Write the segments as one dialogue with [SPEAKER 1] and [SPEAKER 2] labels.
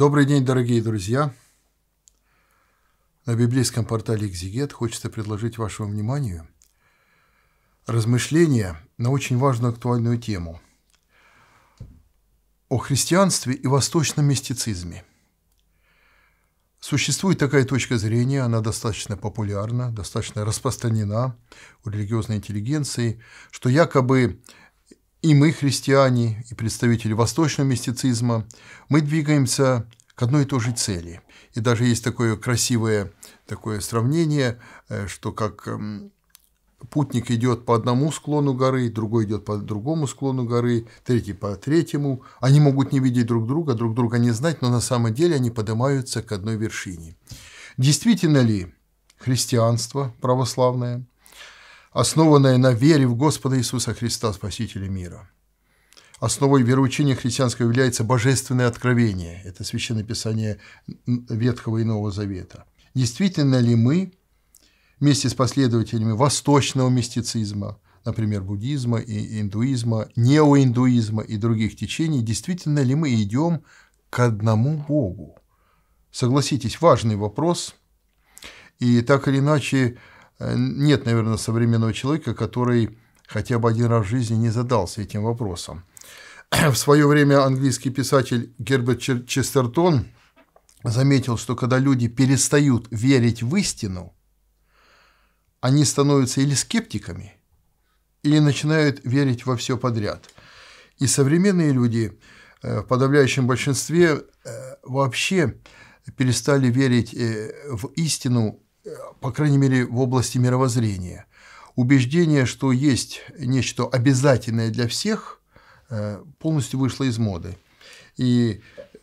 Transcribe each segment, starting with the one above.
[SPEAKER 1] Добрый день, дорогие друзья! На библейском портале «Экзигет» хочется предложить вашему вниманию размышления на очень важную актуальную тему о христианстве и восточном мистицизме. Существует такая точка зрения, она достаточно популярна, достаточно распространена у религиозной интеллигенции, что якобы и мы, христиане, и представители восточного мистицизма, мы двигаемся к одной и той же цели. И даже есть такое красивое такое сравнение, э, что как эм, путник идет по одному склону горы, другой идет по другому склону горы, третий по третьему. Они могут не видеть друг друга, друг друга не знать, но на самом деле они поднимаются к одной вершине. Действительно ли христианство православное – Основанное на вере в Господа Иисуса Христа, Спасителя мира. Основой вероучения христианского является божественное откровение. Это Священное Писание Ветхого и Нового Завета. Действительно ли мы вместе с последователями восточного мистицизма, например, буддизма и индуизма, неоиндуизма и других течений, действительно ли мы идем к одному Богу? Согласитесь, важный вопрос. И так или иначе, Э, нет, наверное, современного человека, который хотя бы один раз в жизни не задался этим вопросом. В свое время английский писатель Герберт Честертон заметил, что когда люди перестают верить в истину, они становятся или скептиками, или начинают верить во все подряд. И современные люди э, в подавляющем большинстве э, вообще перестали верить в истину по крайней мере, в области мировоззрения. Убеждение, что есть нечто обязательное для всех, э, полностью вышло из моды. И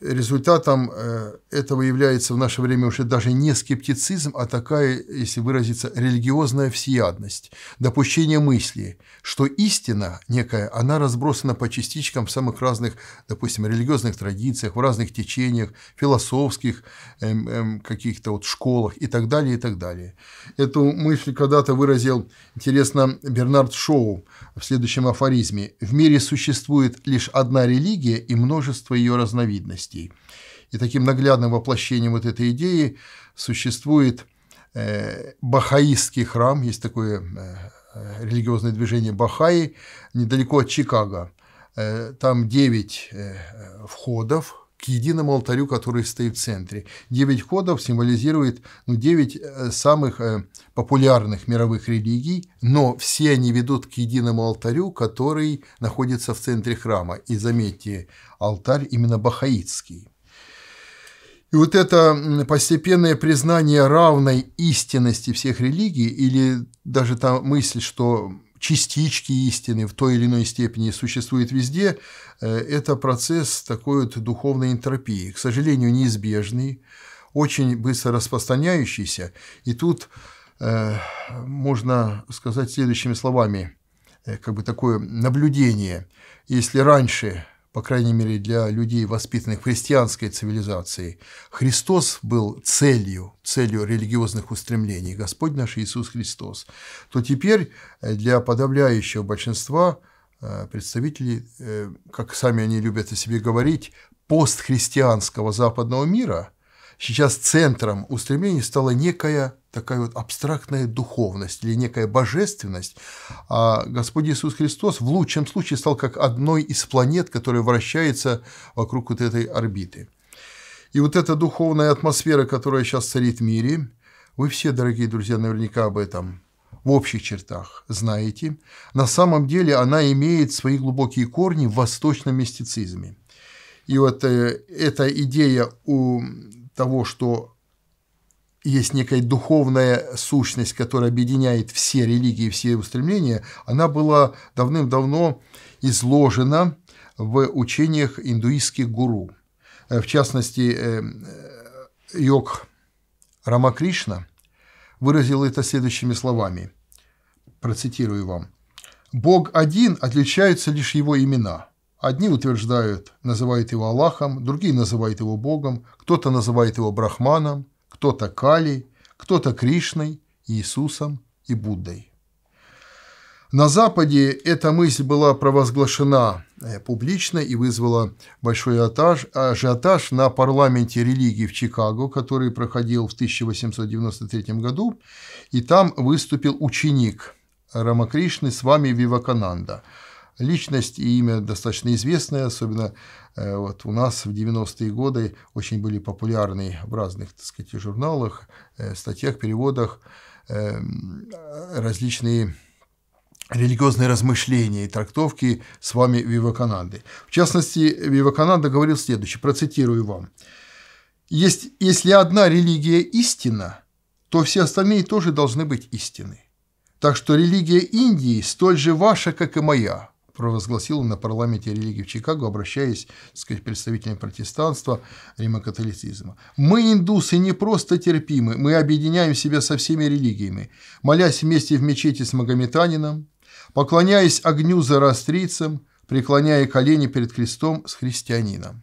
[SPEAKER 1] Результатом э, этого является в наше время уже даже не скептицизм, а такая, если выразиться, религиозная всеядность, допущение мысли, что истина некая, она разбросана по частичкам в самых разных, допустим, религиозных традициях, в разных течениях, философских эм, эм, каких-то вот школах и так далее, и так далее. Эту мысль когда-то выразил, интересно, Бернард Шоу в следующем афоризме «В мире существует лишь одна религия и множество ее разновидностей» страстей. И таким наглядным воплощением вот этой идеи существует э, бахаистский храм, есть такое э, э, религиозное движение Бахаи, недалеко от Чикаго. Там 9 входов, к единому алтарю, который стоит в центре. Девять ходов символизирует ну, девять э, самых э, популярных мировых религий, но все они ведут к единому алтарю, который находится в центре храма. И заметьте, алтарь именно бахаитский. И вот это постепенное признание равной истинности всех религий или даже та мысль, что частички истины в той или иной степени существует везде, э, это процесс такой вот духовной энтропии, к сожалению, неизбежный, очень быстро распространяющийся. И тут э, можно сказать следующими словами, э, как бы такое наблюдение. Если раньше по крайней мере для людей, воспитанных в христианской цивилизации, Христос был целью, целью религиозных устремлений, Господь наш Иисус Христос, то теперь э, для подавляющего большинства э, представителей, э, как сами они любят о себе говорить, постхристианского западного мира – сейчас центром устремлений стала некая такая вот абстрактная духовность или некая божественность, а Господь Иисус Христос в лучшем случае стал как одной из планет, которая вращается вокруг вот этой орбиты. И вот эта духовная атмосфера, которая сейчас царит в мире, вы все, дорогие друзья, наверняка об этом в общих чертах знаете, на самом деле она имеет свои глубокие корни в восточном мистицизме. И вот э, эта идея у того, что есть некая духовная сущность, которая объединяет все религии, все устремления, она была давным-давно изложена в учениях индуистских гуру. Э, в частности, э, э, йог Рамакришна выразил это следующими словами, процитирую вам. «Бог один, отличаются лишь его имена – Одни утверждают, называют его Аллахом, другие называют его Богом, кто-то называет его Брахманом, кто-то Кали, кто-то Кришной, Иисусом и Буддой. На Западе эта мысль была провозглашена э, публично и вызвала большой атаж. ажиотаж на парламенте религии в Чикаго, который проходил в 1893 году, и там выступил ученик Рамакришны с вами, Свами Вивакананда – личность и имя достаточно известное, особенно э, вот у нас в 90-е годы очень были популярны в разных, так сказать, журналах, э, статьях, переводах эм, различные религиозные размышления и трактовки с вами Вивакананды. В частности, Вивакананда говорил следующее, процитирую вам. Есть, если одна религия истина, то все остальные тоже должны быть истины. Так что религия Индии столь же ваша, как и моя провозгласил на парламенте религии в Чикаго, обращаясь с представителям протестанства, римокатолицизма. «Мы, индусы, не просто терпимы, мы объединяем себя со всеми религиями, молясь вместе в мечети с Магометанином, поклоняясь огню за растрицем, преклоняя колени перед крестом с христианином».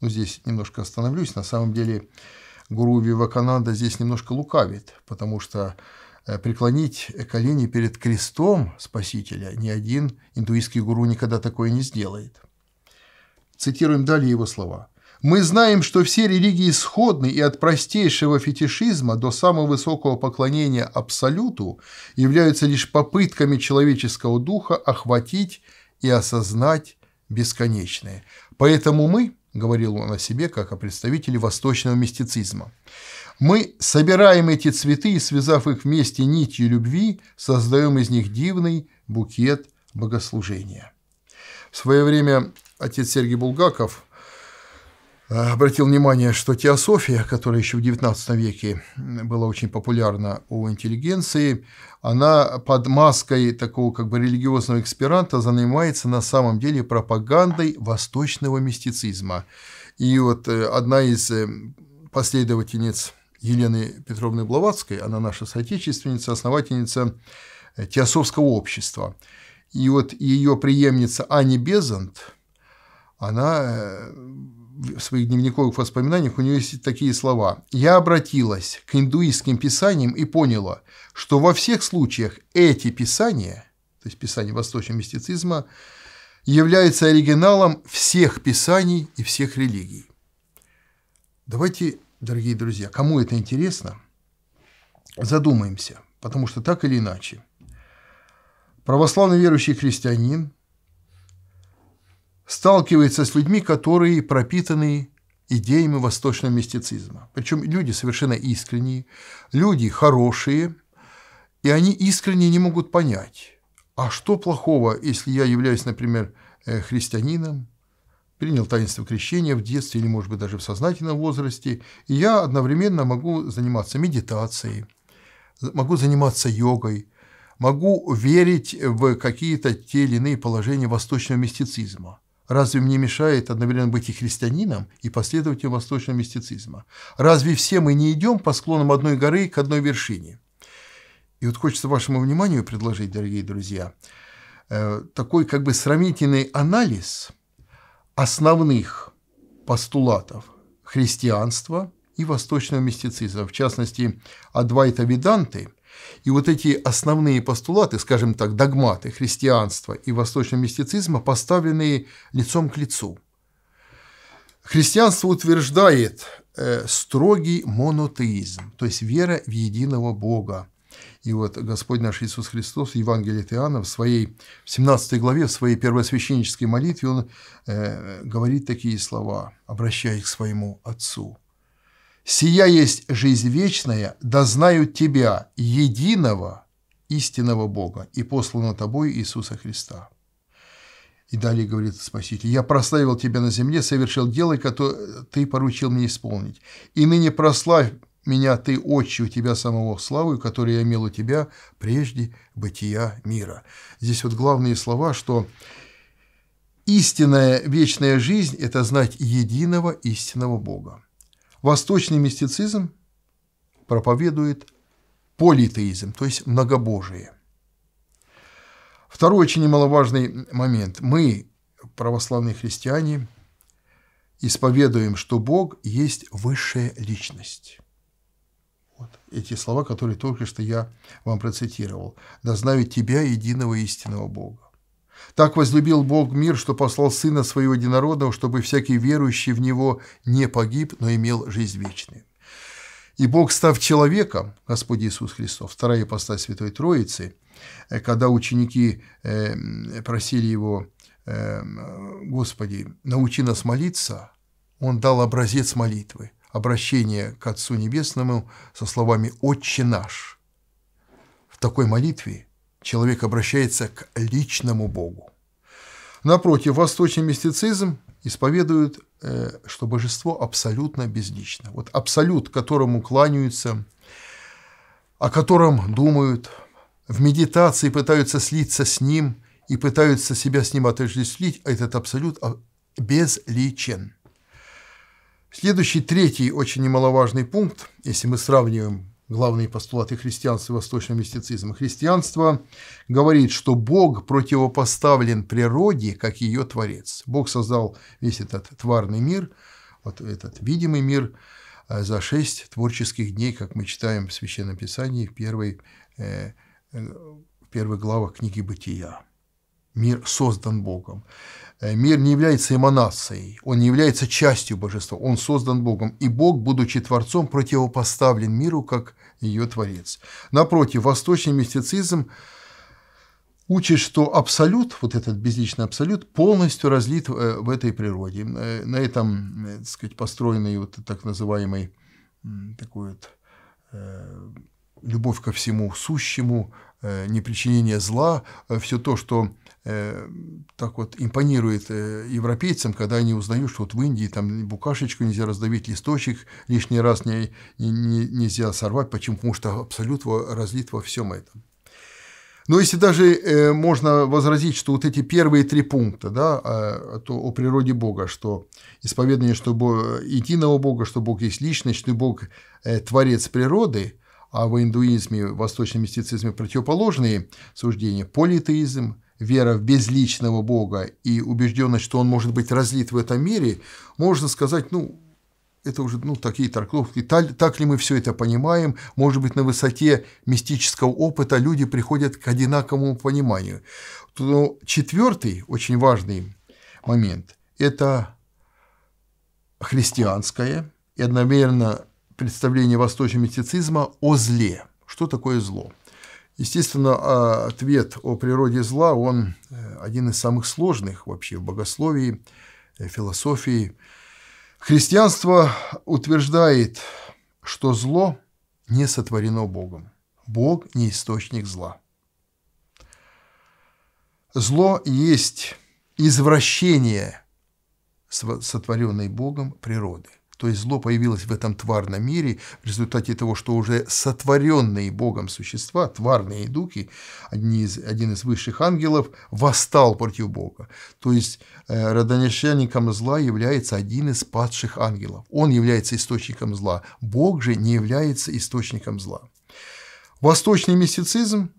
[SPEAKER 1] Ну, здесь немножко остановлюсь. На самом деле, гуру Вивакананда здесь немножко лукавит, потому что Э, преклонить колени перед крестом Спасителя ни один индуистский гуру никогда такое не сделает. Цитируем далее его слова. «Мы знаем, что все религии сходны и от простейшего фетишизма до самого высокого поклонения Абсолюту являются лишь попытками человеческого духа охватить и осознать бесконечное. Поэтому мы, – говорил он о себе, как о представителе восточного мистицизма, мы собираем эти цветы и, связав их вместе нитью любви, создаем из них дивный букет богослужения. В свое время отец Сергей Булгаков э, обратил внимание, что теософия, которая еще в XIX веке была очень популярна у интеллигенции, она под маской такого как бы религиозного эксперанта занимается на самом деле пропагандой восточного мистицизма. И вот э, одна из э, последовательниц Елены Петровны Блаватской, она наша соотечественница, основательница э, Теосовского общества. И вот ее преемница Ани Безант, она э, в своих дневниковых воспоминаниях у нее есть такие слова. «Я обратилась к индуистским писаниям и поняла, что во всех случаях эти писания, то есть писания восточного мистицизма, являются оригиналом всех писаний и всех религий». Давайте дорогие друзья, кому это интересно, задумаемся, потому что так или иначе, православный верующий христианин сталкивается с людьми, которые пропитаны идеями восточного мистицизма. Причем люди совершенно искренние, люди хорошие, и они искренне не могут понять, а что плохого, если я являюсь, например, э, христианином, принял таинство крещения в детстве или, может быть, даже в сознательном возрасте, и я одновременно могу заниматься медитацией, могу заниматься йогой, могу верить в какие-то те или иные положения восточного мистицизма. Разве мне мешает одновременно быть и христианином, и последователем восточного мистицизма? Разве все мы не идем по склонам одной горы к одной вершине? И вот хочется вашему вниманию предложить, дорогие друзья, э, такой как бы сравнительный анализ – основных постулатов христианства и восточного мистицизма, в частности, Адвайта Веданты. И вот эти основные постулаты, скажем так, догматы христианства и восточного мистицизма, поставленные лицом к лицу. Христианство утверждает э, строгий монотеизм, то есть вера в единого Бога, и вот Господь наш Иисус Христос, Евангелие от Иоанна, в своей в 17 главе, в своей первосвященнической молитве, он э, говорит такие слова, обращаясь к своему Отцу. «Сия есть жизнь вечная, да знают Тебя, единого истинного Бога, и послано Тобой Иисуса Христа». И далее говорит Спаситель, «Я прославил тебя на земле, совершил дело, которое ты поручил мне исполнить. И ныне прославь меня ты, отче, у тебя самого славы, которую я имел у тебя прежде бытия мира». Здесь вот главные слова, что истинная вечная жизнь – это знать единого истинного Бога. Восточный мистицизм проповедует политеизм, то есть многобожие. Второй очень немаловажный момент. Мы, православные христиане, исповедуем, что Бог есть высшая личность. Вот эти слова, которые только что я вам процитировал. «Да знаю тебя, единого истинного Бога». Так возлюбил Бог мир, что послал Сына Своего Единородного, чтобы всякий верующий в Него не погиб, но имел жизнь вечную. И Бог, став человеком, Господь Иисус Христос, вторая ипостась Святой Троицы, э, когда ученики э, просили Его, э, «Господи, научи нас молиться», Он дал образец молитвы – обращение к Отцу Небесному со словами «Отче наш». В такой молитве человек обращается к личному Богу. Напротив, восточный мистицизм исповедует, э, что божество абсолютно безлично. Вот абсолют, которому кланяются, о котором думают, в медитации пытаются слиться с ним и пытаются себя с ним отождествить, а этот абсолют а, безличен – Следующий, третий, очень немаловажный пункт, если мы сравниваем главные постулаты христианства и восточного мистицизма. Христианство говорит, что Бог противопоставлен природе, как ее творец. Бог создал весь этот тварный мир, вот этот видимый мир, э, за шесть творческих дней, как мы читаем в Священном Писании в, первой, э, э, в первых главах книги «Бытия». Мир создан Богом. Э, мир не является эманацией, он не является частью божества, он создан Богом, и Бог, будучи Творцом, противопоставлен миру, как ее Творец. Напротив, восточный мистицизм учит, что абсолют, вот этот безличный абсолют, полностью разлит э, в этой природе. Э, на этом, так сказать, построенный вот так называемый такой вот любовь ко всему сущему, непричинение зла, все то, что Э, так вот импонирует э, европейцам, когда они узнают, что вот в Индии там букашечку нельзя раздавить, листочек лишний раз не, не, нельзя сорвать. Почему? Потому что абсолют разлит во всем этом. Но ну, если даже э, можно возразить, что вот эти первые три пункта, да, о, а, а то, о природе Бога, что исповедание, что Бог, единого Бога, что Бог есть личность, что Бог творец природы, а в индуизме, в восточном мистицизме противоположные суждения, политеизм, вера в безличного Бога и убежденность, что он может быть разлит в этом мире, можно сказать, ну, это уже ну, такие торговки. Так, так ли мы все это понимаем? Может быть, на высоте мистического опыта люди приходят к одинаковому пониманию. Но четвертый очень важный момент – это христианское и одновременно представление восточного мистицизма о зле. Что такое зло? Естественно, а, ответ о природе зла, он э, один из самых сложных вообще в богословии, э, философии. Христианство утверждает, что зло не сотворено Богом. Бог не источник зла. Зло есть извращение сотворенной Богом природы. То есть зло появилось в этом тварном мире в результате того, что уже сотворенные Богом существа, тварные духи, одни из, один из высших ангелов, восстал против Бога. То есть э, родоначальником зла является один из падших ангелов. Он является источником зла. Бог же не является источником зла. Восточный мистицизм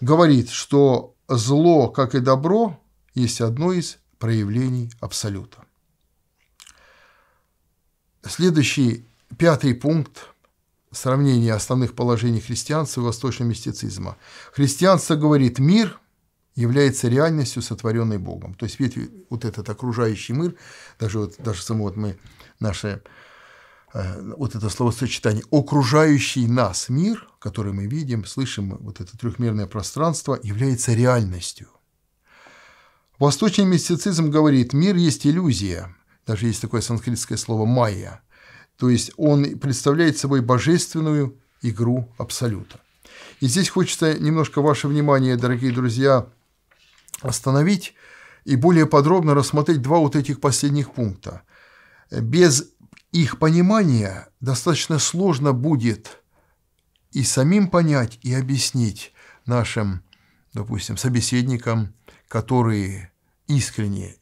[SPEAKER 1] говорит, что зло, как и добро, есть одно из проявлений абсолюта. Следующий, пятый пункт – сравнения основных положений христианства и восточного мистицизма. Христианство говорит «мир» является реальностью, сотворенной Богом. То есть ведь вот этот окружающий мир, даже, вот, даже само вот мы, наше э, вот это словосочетание «окружающий нас мир», который мы видим, слышим, вот это трехмерное пространство, является реальностью. Восточный мистицизм говорит, мир есть иллюзия, даже есть такое санскритское слово «майя». То есть он представляет собой божественную игру абсолюта. И здесь хочется немножко ваше внимание, дорогие друзья, остановить и более подробно рассмотреть два вот этих последних пункта. Без их понимания достаточно сложно будет и самим понять, и объяснить нашим, допустим, собеседникам, которые искренне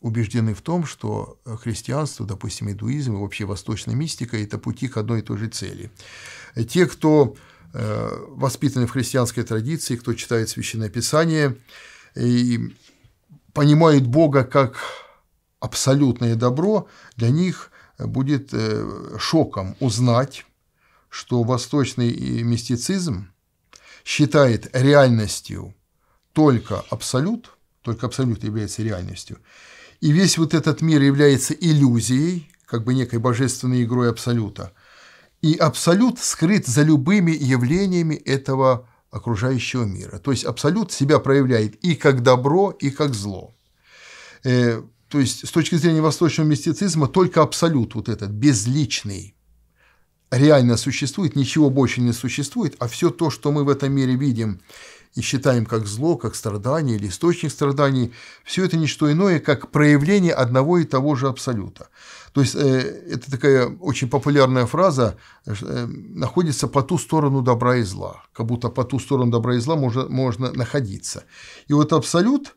[SPEAKER 1] убеждены в том, что э, христианство, допустим, индуизм и вообще восточная мистика – это пути к одной и той же цели. Те, кто э, воспитаны в христианской традиции, кто читает Священное Писание и понимает Бога как абсолютное добро, для них будет э, шоком узнать, что восточный мистицизм считает реальностью только абсолют, только абсолют является реальностью, и весь вот этот мир является иллюзией, как бы некой божественной игрой абсолюта. И абсолют скрыт за любыми явлениями этого окружающего мира. То есть абсолют себя проявляет и как добро, и как зло. Э, то есть с точки зрения восточного мистицизма только абсолют вот этот, безличный, реально существует, ничего больше не существует, а все то, что мы в этом мире видим и считаем как зло, как страдание или источник страданий, все это не что иное, как проявление одного и того же абсолюта. То есть э, это такая очень популярная фраза э, находится по ту сторону добра и зла, как будто по ту сторону добра и зла можно, можно находиться. И вот абсолют,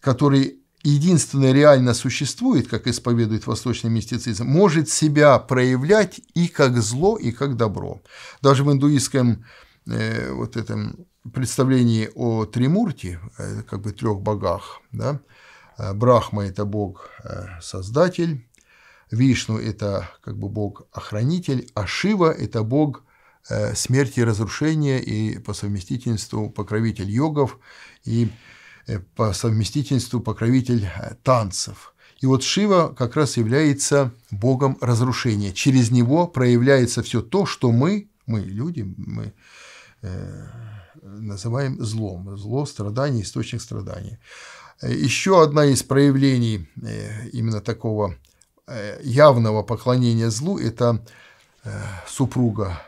[SPEAKER 1] который единственное реально существует, как исповедует восточный мистицизм, может себя проявлять и как зло, и как добро. Даже в индуистском э, вот этом представлении о Тримурти, э, как бы трех богах, да, э, Брахма – это бог-создатель, э, Вишну – это как бы бог-охранитель, а Шива – это бог смерти, и разрушения и по совместительству покровитель йогов и по совместительству покровитель танцев. И вот Шива как раз является богом разрушения. Через него проявляется все то, что мы, мы люди, мы Э, называем злом. Зло – страдание, источник страдания. Еще одна из проявлений э, именно такого э, явного поклонения злу – это супруга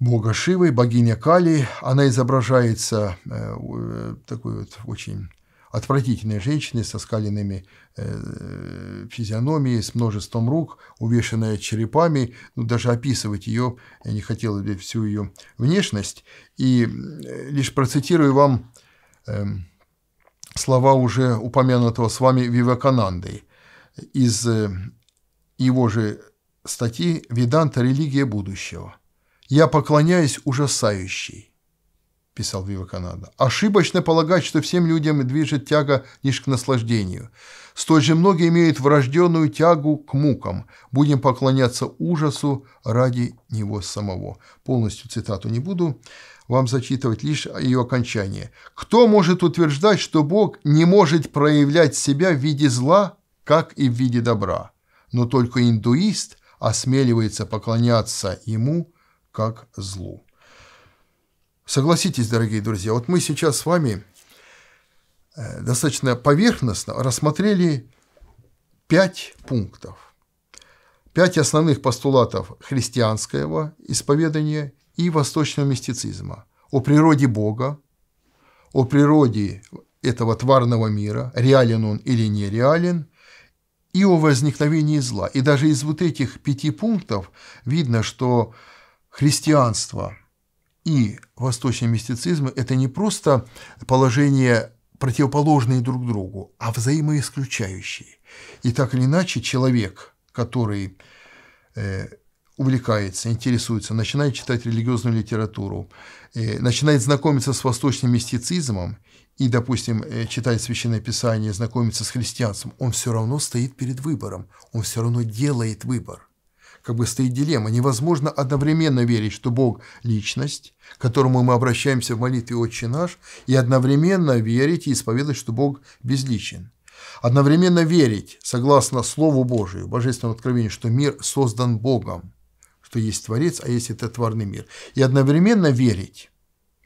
[SPEAKER 1] бога Шивы, богиня Кали. Она изображается такой вот очень отвратительной женщины со скаленными э, физиономией, с множеством рук, увешанная черепами. Ну, даже описывать ее я не хотел бы э, всю ее внешность. И э, лишь процитирую вам э, слова уже упомянутого с вами Вивакананды из э, его же статьи «Веданта. Религия будущего». «Я поклоняюсь ужасающей, – писал Вива Канада. «Ошибочно полагать, что всем людям движет тяга лишь к наслаждению. Столь же многие имеют врожденную тягу к мукам. Будем поклоняться ужасу ради него самого». Полностью цитату не буду вам зачитывать, лишь ее окончание. «Кто может утверждать, что Бог не может проявлять себя в виде зла, как и в виде добра? Но только индуист осмеливается поклоняться ему как злу». Согласитесь, дорогие друзья, вот мы сейчас с вами э, достаточно поверхностно рассмотрели пять пунктов, пять основных постулатов христианского исповедания и восточного мистицизма о природе Бога, о природе этого тварного мира, реален он или нереален, и о возникновении зла. И даже из вот этих пяти пунктов видно, что христианство – и восточный мистицизм – это не просто положение противоположные друг другу, а взаимоисключающие. И так или иначе человек, который э, увлекается, интересуется, начинает читать религиозную литературу, э, начинает знакомиться с восточным мистицизмом и, допустим, э, читает Священное Писание, знакомится с христианством, он все равно стоит перед выбором, он все равно делает выбор как бы стоит дилемма. Невозможно одновременно верить, что Бог – личность, к которому мы обращаемся в молитве «Отче наш», и одновременно верить и исповедовать, что Бог безличен. Одновременно верить, согласно Слову Божию, Божественному откровению, что мир создан Богом, что есть Творец, а есть это тварный мир. И одновременно верить,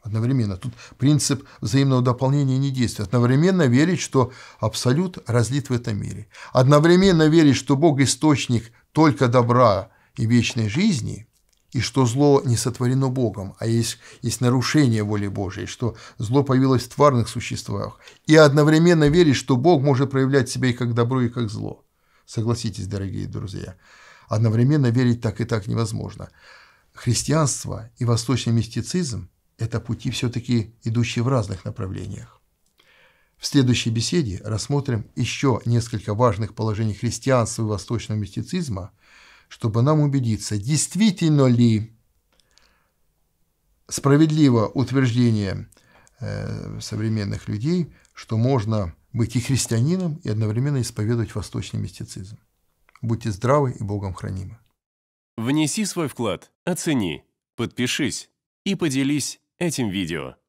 [SPEAKER 1] одновременно, тут принцип взаимного дополнения не действует, одновременно верить, что Абсолют разлит в этом мире, одновременно верить, что Бог – источник только добра и вечной жизни, и что зло не сотворено Богом, а есть, есть нарушение воли Божией, что зло появилось в тварных существах, и одновременно верить, что Бог может проявлять себя и как добро, и как зло. Согласитесь, дорогие друзья, одновременно верить так и так невозможно. Христианство и восточный мистицизм – это пути все-таки идущие в разных направлениях. В следующей беседе рассмотрим еще несколько важных положений христианства и восточного мистицизма, чтобы нам убедиться, действительно ли справедливо утверждение э, современных людей, что можно быть и христианином, и одновременно исповедовать восточный мистицизм. Будьте здравы и Богом хранимы. Внеси свой вклад, оцени, подпишись и поделись этим видео.